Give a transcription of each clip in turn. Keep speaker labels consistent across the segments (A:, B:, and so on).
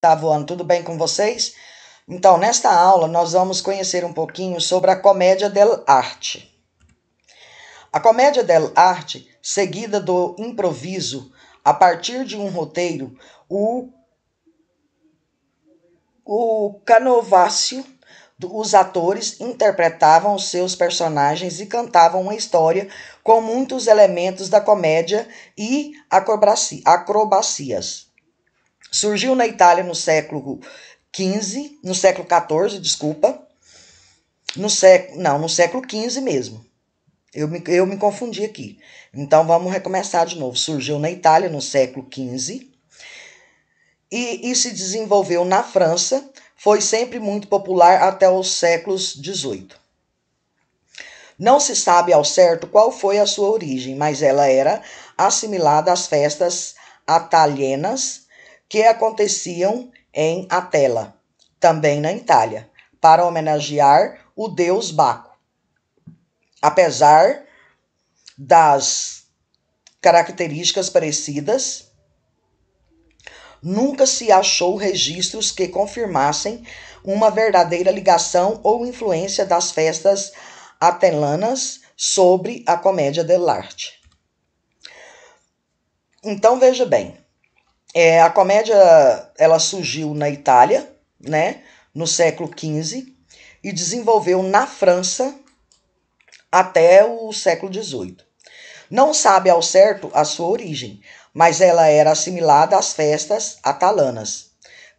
A: Tá voando, tudo bem com vocês? Então, nesta aula, nós vamos conhecer um pouquinho sobre a comédia dell'arte. A comédia dell'arte, seguida do improviso, a partir de um roteiro, o, o Canovácio, os atores interpretavam seus personagens e cantavam uma história com muitos elementos da comédia e acrobacias Surgiu na Itália no século XV, no século XIV, desculpa, no século, não, no século XV mesmo. Eu me, eu me confundi aqui. Então vamos recomeçar de novo. Surgiu na Itália no século XV e, e se desenvolveu na França. Foi sempre muito popular até os séculos XVIII. Não se sabe ao certo qual foi a sua origem, mas ela era assimilada às festas italianas que aconteciam em Atela, também na Itália, para homenagear o deus Baco. Apesar das características parecidas, nunca se achou registros que confirmassem uma verdadeira ligação ou influência das festas atelanas sobre a comédia dell'arte. Então veja bem, é, a comédia ela surgiu na Itália, né, no século XV e desenvolveu na França até o século XVIII. Não sabe ao certo a sua origem, mas ela era assimilada às festas atalanas,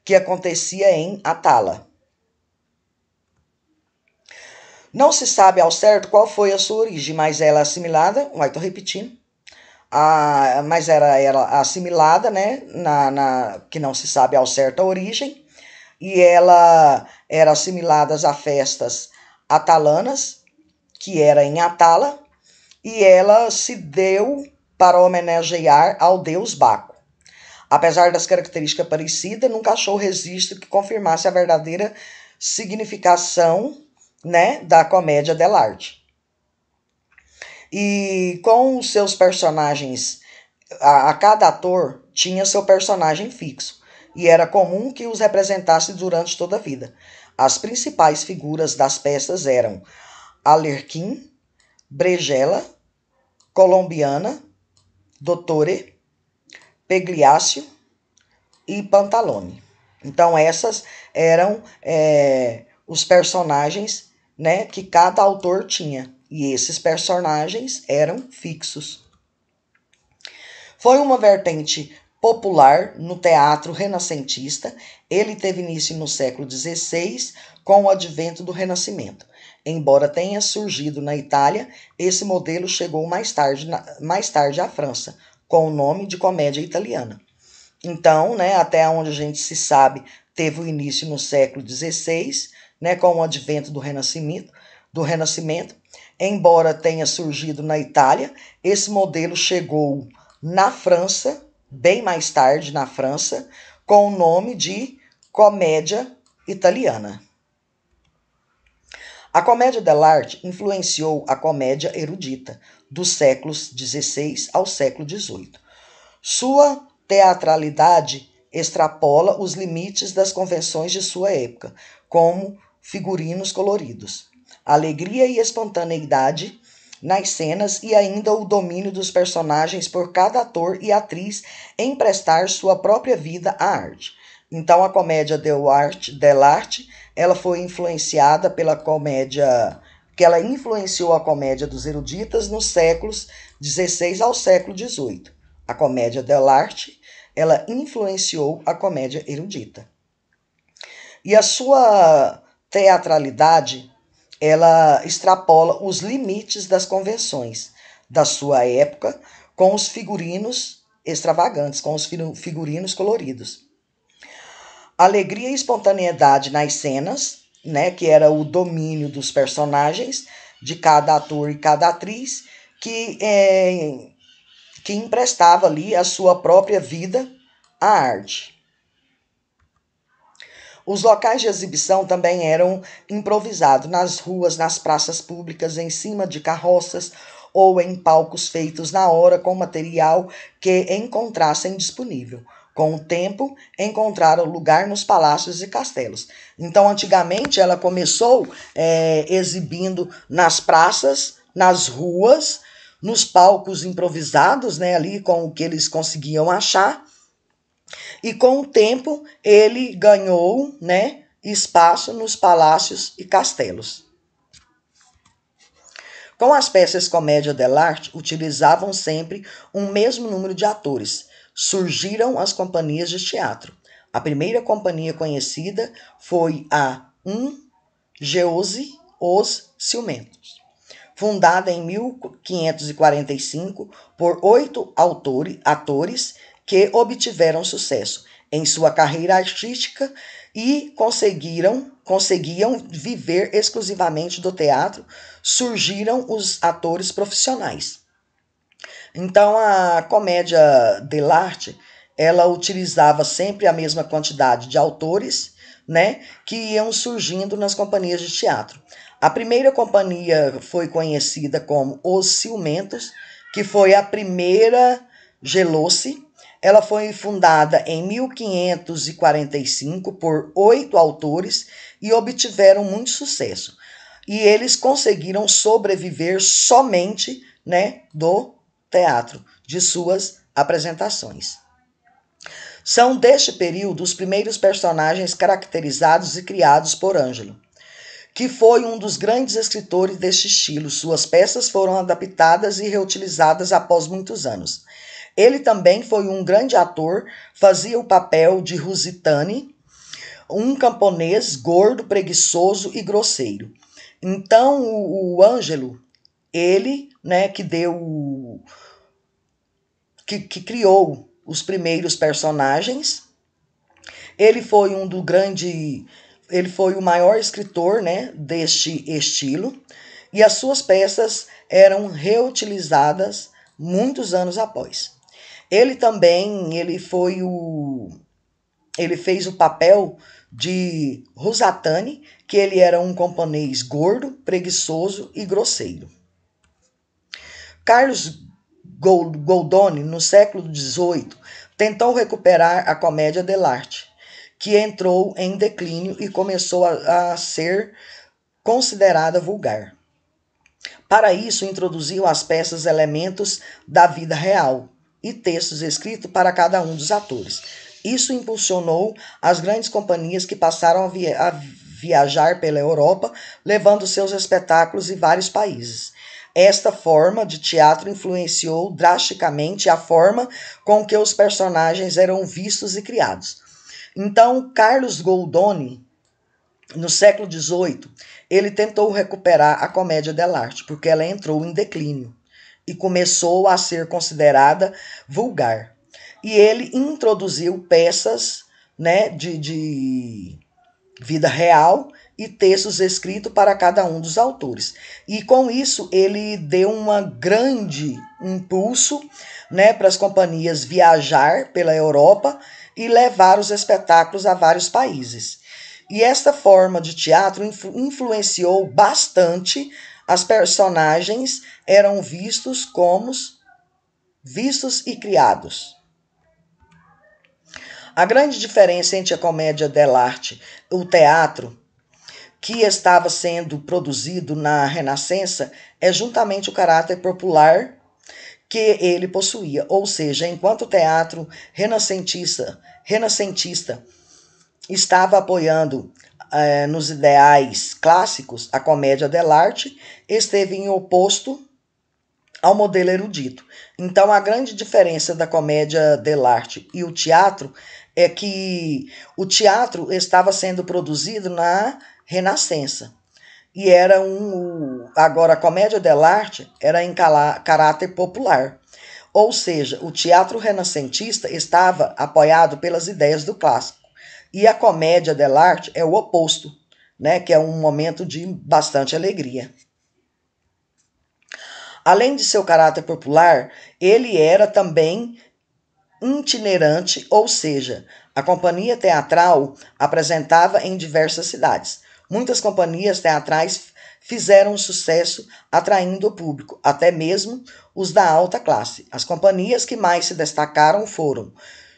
A: que acontecia em Atala. Não se sabe ao certo qual foi a sua origem, mas ela é assimilada, uai, tô repetindo, a, mas era, era assimilada, né? Na, na, que não se sabe ao certo a origem, e ela era assimilada a festas atalanas, que era em Atala, e ela se deu para homenagear ao deus Baco. Apesar das características parecidas, nunca achou registro que confirmasse a verdadeira significação né, da comédia dell'arte. E com os seus personagens, a, a cada ator tinha seu personagem fixo, e era comum que os representasse durante toda a vida. As principais figuras das peças eram Alerquim, Brejela, Colombiana, Dottore, Pegliaccio e Pantalone. Então, essas eram é, os personagens né, que cada autor tinha e esses personagens eram fixos. Foi uma vertente popular no teatro renascentista. Ele teve início no século XVI com o advento do Renascimento. Embora tenha surgido na Itália, esse modelo chegou mais tarde, mais tarde à França, com o nome de comédia italiana. Então, né, até onde a gente se sabe, teve o início no século XVI, né, com o advento do Renascimento, do Renascimento embora tenha surgido na Itália, esse modelo chegou na França, bem mais tarde na França, com o nome de comédia italiana. A comédia dell'arte influenciou a comédia erudita dos séculos XVI ao século XVIII. Sua teatralidade extrapola os limites das convenções de sua época, como figurinos coloridos alegria e espontaneidade nas cenas e ainda o domínio dos personagens por cada ator e atriz emprestar sua própria vida à arte. Então a comédia de dell'arte, ela foi influenciada pela comédia que ela influenciou a comédia dos eruditas nos séculos 16 ao século 18. A comédia dell'arte, ela influenciou a comédia erudita. E a sua teatralidade ela extrapola os limites das convenções da sua época com os figurinos extravagantes, com os figurinos coloridos. Alegria e espontaneidade nas cenas, né, que era o domínio dos personagens, de cada ator e cada atriz, que, é, que emprestava ali a sua própria vida à arte. Os locais de exibição também eram improvisados nas ruas, nas praças públicas, em cima de carroças ou em palcos feitos na hora com material que encontrassem disponível. Com o tempo, encontraram lugar nos palácios e castelos. Então, antigamente, ela começou é, exibindo nas praças, nas ruas, nos palcos improvisados, né, ali com o que eles conseguiam achar e com o tempo ele ganhou, né, espaço nos palácios e castelos. Com as peças comédia dell'arte utilizavam sempre um mesmo número de atores. Surgiram as companhias de teatro. A primeira companhia conhecida foi a 1 Geose os Ciumentos, fundada em 1545 por oito autores, atores que obtiveram sucesso em sua carreira artística e conseguiram conseguiam viver exclusivamente do teatro, surgiram os atores profissionais. Então a comédia arte ela utilizava sempre a mesma quantidade de autores, né, que iam surgindo nas companhias de teatro. A primeira companhia foi conhecida como Os Ciumentos, que foi a primeira gelou-se ela foi fundada em 1545 por oito autores e obtiveram muito sucesso. E eles conseguiram sobreviver somente né, do teatro, de suas apresentações. São deste período os primeiros personagens caracterizados e criados por Ângelo, que foi um dos grandes escritores deste estilo. Suas peças foram adaptadas e reutilizadas após muitos anos. Ele também foi um grande ator, fazia o papel de Rusitani, um camponês gordo, preguiçoso e grosseiro. Então o, o Ângelo, ele, né, que deu que, que criou os primeiros personagens, ele foi um do grande, ele foi o maior escritor, né, deste estilo, e as suas peças eram reutilizadas muitos anos após. Ele também, ele foi o ele fez o papel de Rosatane que ele era um camponês gordo, preguiçoso e grosseiro. Carlos Goldoni, no século XVIII, tentou recuperar a comédia dell'arte, que entrou em declínio e começou a, a ser considerada vulgar. Para isso, introduziu às peças elementos da vida real, e textos escritos para cada um dos atores. Isso impulsionou as grandes companhias que passaram a, via a viajar pela Europa, levando seus espetáculos em vários países. Esta forma de teatro influenciou drasticamente a forma com que os personagens eram vistos e criados. Então, Carlos Goldoni, no século XVIII, ele tentou recuperar a comédia dell'arte, porque ela entrou em declínio e começou a ser considerada vulgar. E ele introduziu peças né, de, de vida real e textos escritos para cada um dos autores. E com isso ele deu uma grande impulso, né, para as companhias viajar pela Europa e levar os espetáculos a vários países. E esta forma de teatro influenciou bastante as personagens eram vistos como vistos e criados. A grande diferença entre a comédia dell'arte, o teatro, que estava sendo produzido na Renascença, é juntamente o caráter popular que ele possuía, ou seja, enquanto o teatro renascentista, renascentista estava apoiando eh, nos ideais clássicos, a comédia dell'arte esteve em oposto ao modelo erudito. Então, a grande diferença da comédia dell'arte e o teatro é que o teatro estava sendo produzido na Renascença. E era um. Agora, a comédia dell'arte era em caráter popular. Ou seja, o teatro renascentista estava apoiado pelas ideias do clássico. E a comédia dell'arte é o oposto, né, que é um momento de bastante alegria. Além de seu caráter popular, ele era também itinerante, ou seja, a companhia teatral apresentava em diversas cidades. Muitas companhias teatrais fizeram sucesso atraindo o público, até mesmo os da alta classe. As companhias que mais se destacaram foram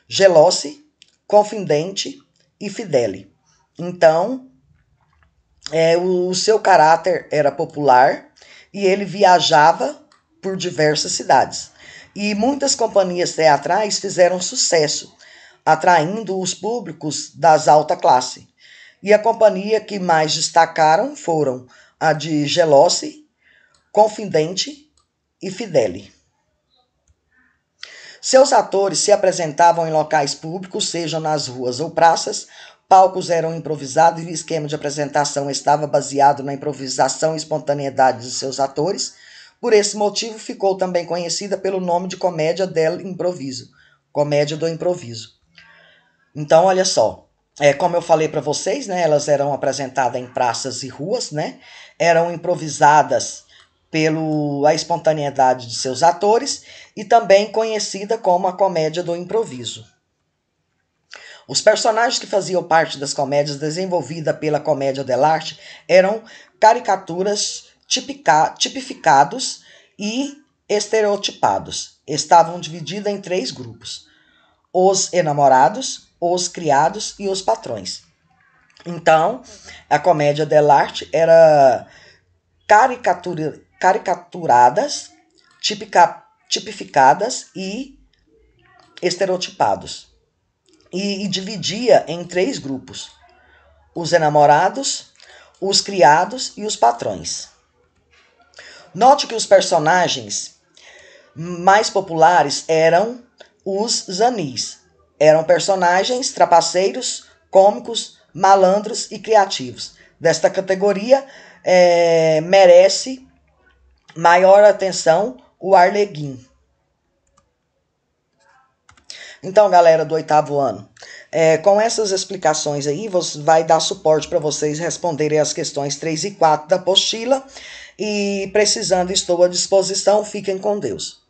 A: Gelossi, Confidente, e Fideli. Então, é, o, o seu caráter era popular e ele viajava por diversas cidades. E muitas companhias teatrais fizeram sucesso, atraindo os públicos das alta classe. E a companhia que mais destacaram foram a de Gelossi, Confidente e Fideli. Seus atores se apresentavam em locais públicos, sejam nas ruas ou praças, palcos eram improvisados e o esquema de apresentação estava baseado na improvisação e espontaneidade de seus atores. Por esse motivo, ficou também conhecida pelo nome de comédia del improviso, comédia do improviso. Então, olha só, é, como eu falei para vocês, né, elas eram apresentadas em praças e ruas, né, eram improvisadas pela espontaneidade de seus atores e também conhecida como a comédia do improviso. Os personagens que faziam parte das comédias desenvolvidas pela comédia dell'arte eram caricaturas tipica, tipificados e estereotipados. Estavam divididas em três grupos: os enamorados, os criados e os patrões. Então, a comédia dell'arte era caricatura, caricaturadas, tipica, tipificadas e estereotipados. E, e dividia em três grupos: os enamorados, os criados e os patrões. Note que os personagens mais populares eram os zanis. Eram personagens trapaceiros, cômicos, malandros e criativos. Desta categoria é, merece maior atenção o Arleguim. Então, galera do oitavo ano, é, com essas explicações aí, você vai dar suporte para vocês responderem as questões 3 e 4 da apostila. E precisando, estou à disposição. Fiquem com Deus.